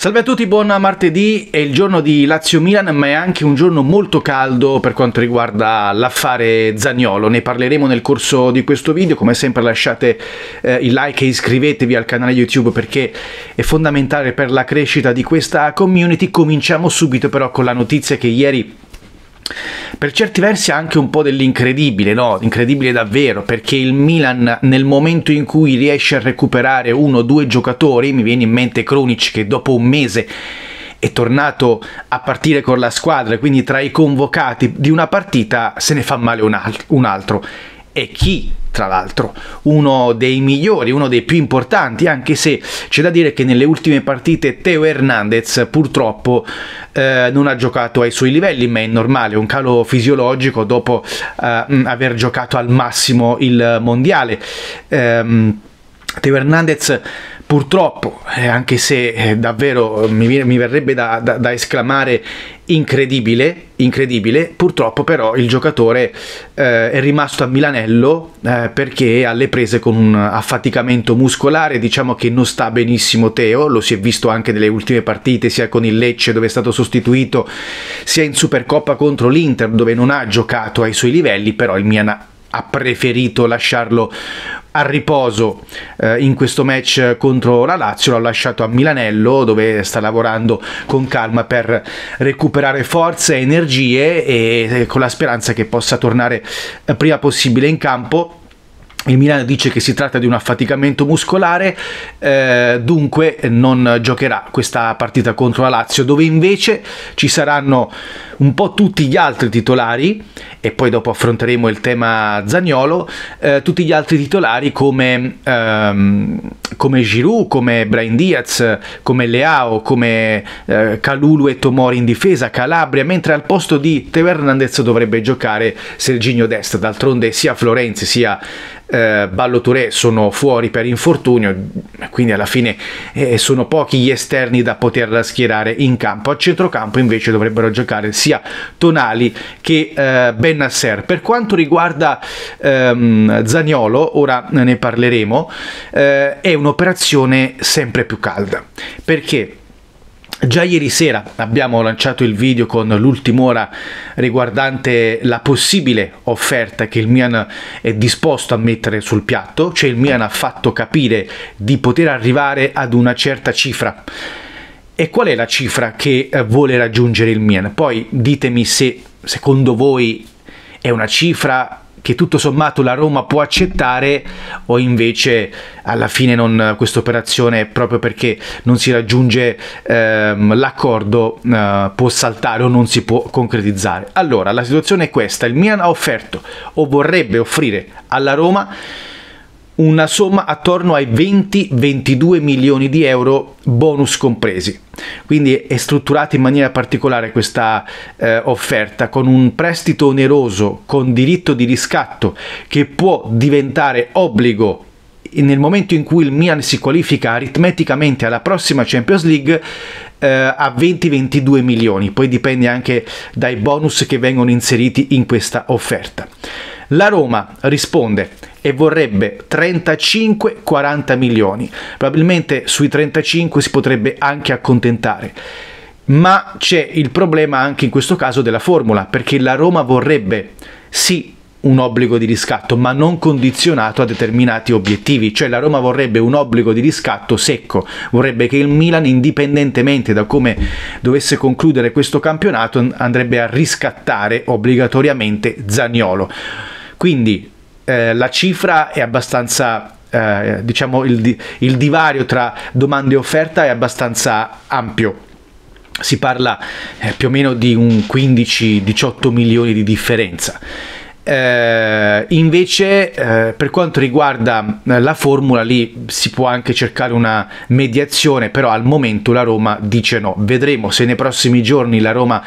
Salve a tutti, buon martedì, è il giorno di Lazio-Milan ma è anche un giorno molto caldo per quanto riguarda l'affare Zagnolo, ne parleremo nel corso di questo video, come sempre lasciate eh, il like e iscrivetevi al canale YouTube perché è fondamentale per la crescita di questa community, cominciamo subito però con la notizia che ieri per certi versi anche un po' dell'incredibile, no? Incredibile davvero, perché il Milan nel momento in cui riesce a recuperare uno o due giocatori, mi viene in mente Krunic che dopo un mese è tornato a partire con la squadra, quindi tra i convocati di una partita se ne fa male un, alt- un altro. E chi tra l'altro uno dei migliori, uno dei più importanti, anche se c'è da dire che nelle ultime partite Teo Hernandez purtroppo eh, non ha giocato ai suoi livelli, ma è normale, un calo fisiologico dopo eh, mm, aver giocato al massimo il mondiale. Eh, Teo Hernandez purtroppo, eh, anche se eh, davvero eh, mi, mi verrebbe da, da, da, esclamare incredibile, incredibile, purtroppo però il giocatore eh, è rimasto a Milanello eh, perché alle prese con un affaticamento muscolare, diciamo che non sta benissimo Teo, lo si è visto anche nelle ultime partite, sia con il Lecce dove è stato sostituito, sia in Supercoppa contro l'Inter dove non ha giocato ai suoi livelli, però il Milan ha preferito lasciarlo a riposo eh, in questo match contro la Lazio, l'ha lasciato a Milanello dove sta lavorando con calma per recuperare forze e energie e eh, con la speranza che possa tornare eh, prima possibile in campo il Milan dice che si tratta di un affaticamento muscolare, eh, dunque non giocherà questa partita contro la Lazio, dove invece ci saranno un po' tutti gli altri titolari, e poi dopo affronteremo il tema Zagnolo, eh, tutti gli altri titolari come, ehm, come Giroud, come Brian Diaz, come Leao, come eh, Calulu e Tomori in difesa, Calabria, mentre al posto di Teo Hernandez dovrebbe giocare Serginio Dest, d'altronde sia Florenzi sia eh, Ballo Touré sono fuori per infortunio, quindi alla fine eh, sono pochi gli esterni da poter schierare in campo. A centrocampo invece dovrebbero giocare sia Tonali che eh, Benasser. Per quanto riguarda ehm, Zaniolo, ora ne parleremo, eh, è un'operazione sempre più calda perché Già ieri sera abbiamo lanciato il video con l'ultima ora riguardante la possibile offerta che il Milan è disposto a mettere sul piatto, cioè il Milan ha fatto capire di poter arrivare ad una certa cifra. E qual è la cifra che eh, vuole raggiungere il Milan? Poi ditemi se secondo voi è una cifra che tutto sommato la Roma può accettare o invece alla fine questa operazione proprio perché non si raggiunge ehm, l'accordo eh, può saltare o non si può concretizzare. Allora la situazione è questa, il Milan ha offerto o vorrebbe offrire alla Roma una somma attorno ai 20-22 milioni di euro bonus compresi. Quindi è strutturata in maniera particolare questa eh, offerta con un prestito oneroso con diritto di riscatto che può diventare obbligo nel momento in cui il Milan si qualifica aritmeticamente alla prossima Champions League eh, a 20-22 milioni, poi dipende anche dai bonus che vengono inseriti in questa offerta. La Roma risponde e vorrebbe 35-40 milioni. Probabilmente sui 35 si potrebbe anche accontentare. Ma c'è il problema anche in questo caso della formula, perché la Roma vorrebbe sì un obbligo di riscatto, ma non condizionato a determinati obiettivi, cioè la Roma vorrebbe un obbligo di riscatto secco, vorrebbe che il Milan indipendentemente da come dovesse concludere questo campionato andrebbe a riscattare obbligatoriamente Zaniolo. Quindi eh, la cifra è abbastanza eh, diciamo il, il, divario tra domande e offerta è abbastanza ampio. Si parla eh, più o meno di un 15-18 milioni di differenza. Eh, invece, eh, per quanto riguarda eh, la formula, lì si può anche cercare una mediazione, però al momento la Roma dice no. Vedremo se nei prossimi giorni la Roma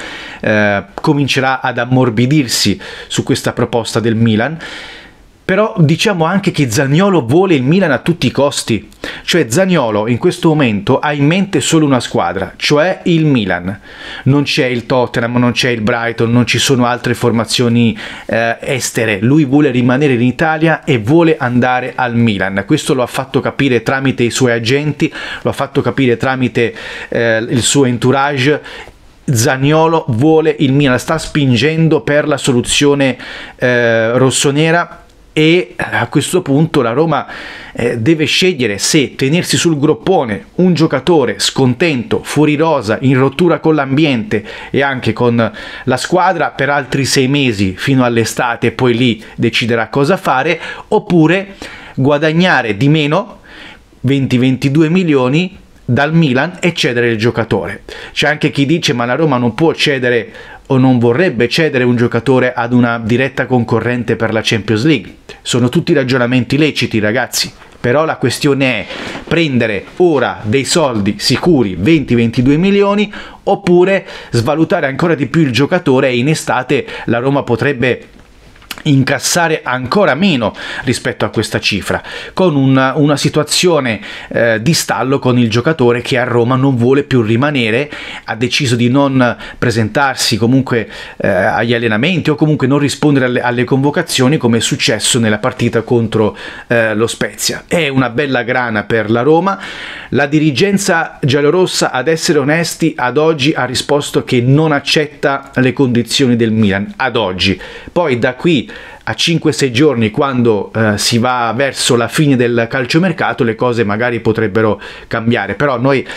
comincerà ad ammorbidirsi su questa proposta del Milan. Però diciamo anche che Zagnolo vuole il Milan a tutti i costi. Cioè Zagnolo in questo momento ha in mente solo una squadra, cioè il Milan. Non c'è il Tottenham, non c'è il Brighton, non ci sono altre formazioni eh, estere. Lui vuole rimanere in Italia e vuole andare al Milan. Questo lo ha fatto capire tramite i suoi agenti, lo ha fatto capire tramite eh, il suo entourage Zagnolo vuole il Milan, sta spingendo per la soluzione eh, rossonera e eh, a questo punto la Roma eh, deve scegliere se tenersi sul groppone un giocatore scontento, fuori rosa, in rottura con l'ambiente e anche con la squadra per altri sei mesi fino all'estate e poi lì deciderà cosa fare, oppure guadagnare di meno 20-22 milioni dal Milan e cedere il giocatore. C'è anche chi dice ma la Roma non può cedere o non vorrebbe cedere un giocatore ad una diretta concorrente per la Champions League. Sono tutti ragionamenti leciti ragazzi, però la questione è prendere ora dei soldi sicuri 20-22 milioni oppure svalutare ancora di più il giocatore e in estate la Roma potrebbe incassare ancora meno rispetto a questa cifra, con una, una situazione eh, di stallo con il giocatore che a Roma non vuole più rimanere, ha deciso di non presentarsi comunque eh, agli allenamenti o comunque non rispondere alle, alle, convocazioni come è successo nella partita contro eh, lo Spezia. È una bella grana per la Roma, la dirigenza giallorossa ad essere onesti ad oggi ha risposto che non accetta le condizioni del Milan, ad oggi. Poi da qui a 5-6 giorni quando eh, si va verso la fine del calciomercato le cose magari potrebbero cambiare, però noi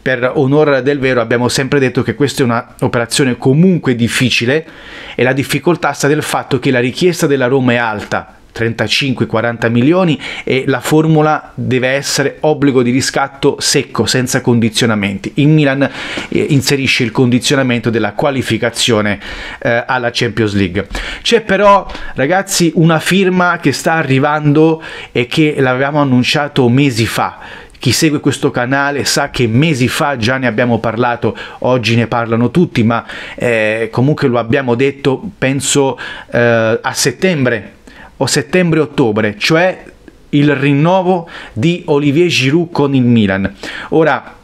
per onore del vero abbiamo sempre detto che questa è un'operazione comunque difficile e la difficoltà sta nel fatto che la richiesta della Roma è alta 35-40 milioni e la formula deve essere obbligo di riscatto secco, senza condizionamenti. Il Milan eh, inserisce il condizionamento della qualificazione eh, alla Champions League. C'è però, ragazzi, una firma che sta arrivando e che l'avevamo annunciato mesi fa. Chi segue questo canale sa che mesi fa già ne abbiamo parlato, oggi ne parlano tutti, ma eh, comunque lo abbiamo detto, penso, eh, a settembre o settembre-ottobre, cioè il rinnovo di Olivier Giroud con il Milan. Ora,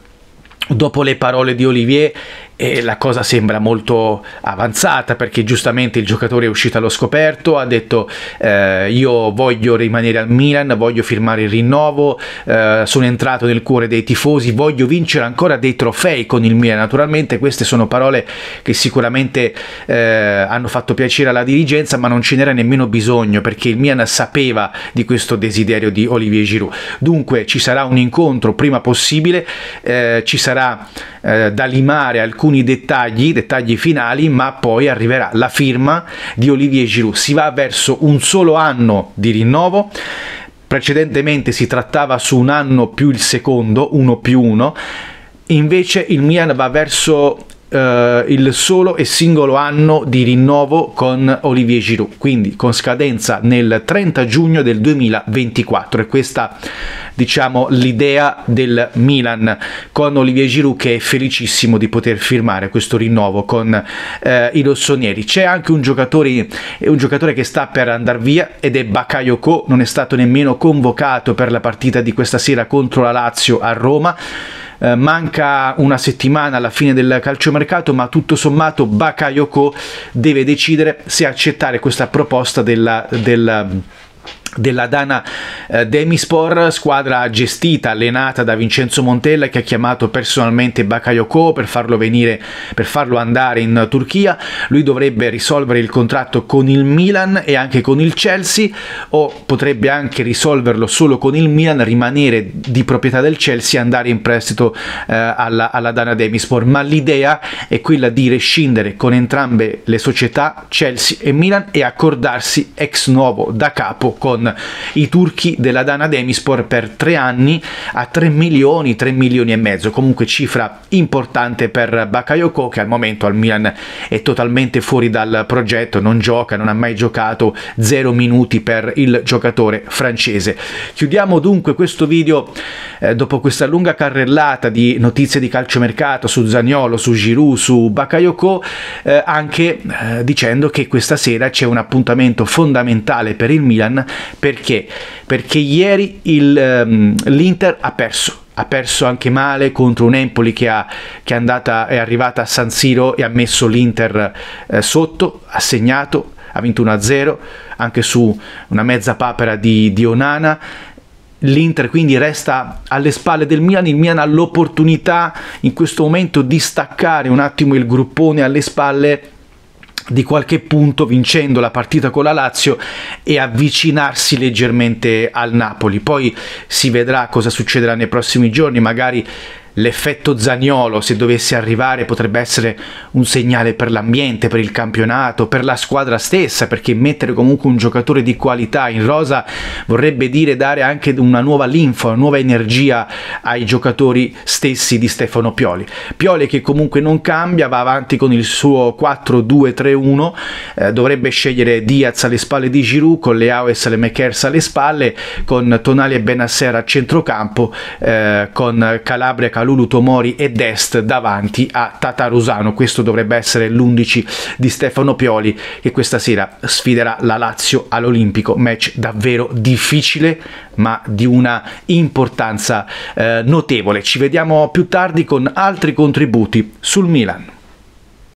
dopo le parole di Olivier e la cosa sembra molto avanzata perché giustamente il giocatore è uscito allo scoperto, ha detto eh, io voglio rimanere al Milan, voglio firmare il rinnovo, eh, sono entrato nel cuore dei tifosi, voglio vincere ancora dei trofei con il Milan. Naturalmente queste sono parole che sicuramente eh, hanno fatto piacere alla dirigenza ma non ce n'era nemmeno bisogno perché il Milan sapeva di questo desiderio di Olivier Giroud. Dunque ci sarà un incontro prima possibile, eh, ci sarà eh, da limare alcuni alcuni dettagli, dettagli finali, ma poi arriverà la firma di Olivier Giroud. Si va verso un solo anno di rinnovo precedentemente si trattava su un anno più il secondo, uno più uno. invece il Milan va verso eh, il solo e singolo anno di rinnovo con Olivier Giroud, quindi con scadenza nel 30 giugno del 2024 e questa diciamo l'idea del Milan con Olivier Giroud che è felicissimo di poter firmare questo rinnovo con eh, i rossonieri. C'è anche un giocatore, un giocatore che sta per andare via ed è Bakayoko, non è stato nemmeno convocato per la partita di questa sera contro la Lazio a Roma eh, manca una settimana alla fine del calciomercato, ma tutto sommato Bakayoko deve decidere se accettare questa proposta della, della della Dana eh, Demispor, squadra gestita, allenata da Vincenzo Montella che ha chiamato personalmente Bakayoko per farlo, venire, per farlo andare in Turchia. Lui dovrebbe risolvere il contratto con il Milan e anche con il Chelsea o potrebbe anche risolverlo solo con il Milan, rimanere di proprietà del Chelsea e andare in prestito eh, alla, alla Dana Demispor. Ma l'idea è quella di rescindere con entrambe le società Chelsea e Milan e accordarsi ex novo da capo con con i turchi della Dana Demispor per tre anni a 3 milioni, 3 milioni e mezzo, comunque cifra importante per Bakayoko che al momento al Milan è totalmente fuori dal progetto, non gioca, non ha mai giocato, zero minuti per il giocatore francese. Chiudiamo dunque questo video eh, dopo questa lunga carrellata di notizie di calciomercato su Zagnolo, su Giroud, su Bakayoko, eh, anche eh, dicendo che questa sera c'è un appuntamento fondamentale per il Milan perché? Perché ieri il, um, l'Inter ha perso ha perso anche male contro un Empoli che, ha, che è, andata, è, arrivata a San Siro e ha messo l'Inter eh, sotto, ha segnato, ha vinto 1-0 anche su una mezza papera di, di Onana. L'Inter quindi resta alle spalle del Milan, il Milan ha l'opportunità in questo momento di staccare un attimo il gruppone alle spalle di qualche punto vincendo la partita con la Lazio e avvicinarsi leggermente al Napoli. Poi si vedrà cosa succederà nei prossimi giorni, magari l'effetto Zagnolo, se dovesse arrivare, potrebbe essere un segnale per l'ambiente, per il campionato, per la squadra stessa, perché mettere comunque un giocatore di qualità in rosa vorrebbe dire dare anche una nuova linfa, una nuova energia ai giocatori stessi di Stefano Pioli. Pioli che comunque non cambia, va avanti con il suo 4-2-3-1, eh, dovrebbe scegliere Diaz alle spalle di Giroud, con Leao e Salemekers alle spalle, con Tonali e Benassera a centrocampo, eh, con Calabria e giocata Lulu Tomori e Dest davanti a Tatarusano. Questo dovrebbe essere l'11 di Stefano Pioli che questa sera sfiderà la Lazio all'Olimpico. Match davvero difficile ma di una importanza eh, notevole. Ci vediamo più tardi con altri contributi sul Milan.